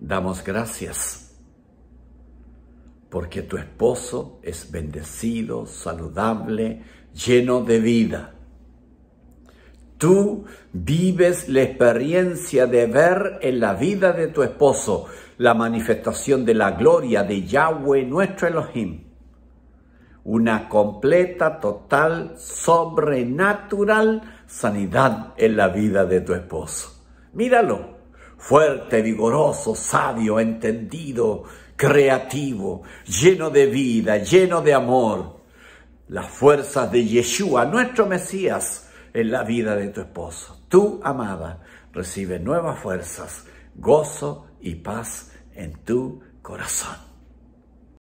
damos gracias, porque tu esposo es bendecido, saludable, lleno de vida. Tú vives la experiencia de ver en la vida de tu esposo la manifestación de la gloria de Yahweh nuestro Elohim. Una completa, total, sobrenatural sanidad en la vida de tu esposo. Míralo fuerte, vigoroso, sabio, entendido, creativo, lleno de vida, lleno de amor. Las fuerzas de Yeshua, nuestro Mesías, en la vida de tu esposo. Tu amada recibe nuevas fuerzas, gozo y paz en tu corazón.